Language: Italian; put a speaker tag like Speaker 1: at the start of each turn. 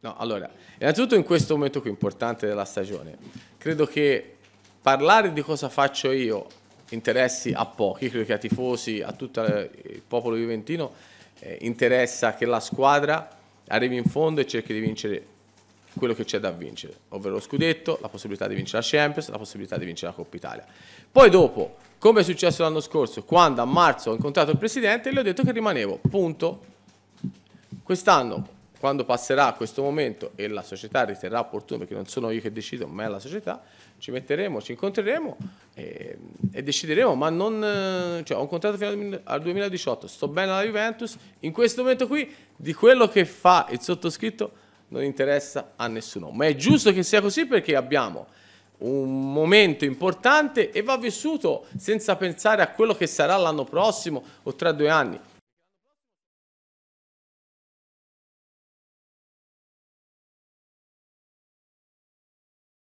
Speaker 1: No, allora, innanzitutto in questo momento qui importante della stagione, credo che parlare di cosa faccio io interessi a pochi, credo che a tifosi, a tutto il popolo juventino eh, interessa che la squadra arrivi in fondo e cerchi di vincere quello che c'è da vincere, ovvero lo scudetto, la possibilità di vincere la Champions, la possibilità di vincere la Coppa Italia. Poi dopo, come è successo l'anno scorso, quando a marzo ho incontrato il presidente, gli ho detto che rimanevo, punto. Quest'anno quando passerà questo momento e la società riterrà opportuno, perché non sono io che decido, ma è la società, ci metteremo, ci incontreremo e, ehm, e decideremo, ma non, cioè, ho un contratto fino al 2018, sto bene alla Juventus, in questo momento qui di quello che fa il sottoscritto non interessa a nessuno, ma è giusto che sia così perché abbiamo un momento importante e va vissuto senza pensare a quello che sarà l'anno prossimo
Speaker 2: o tra due anni.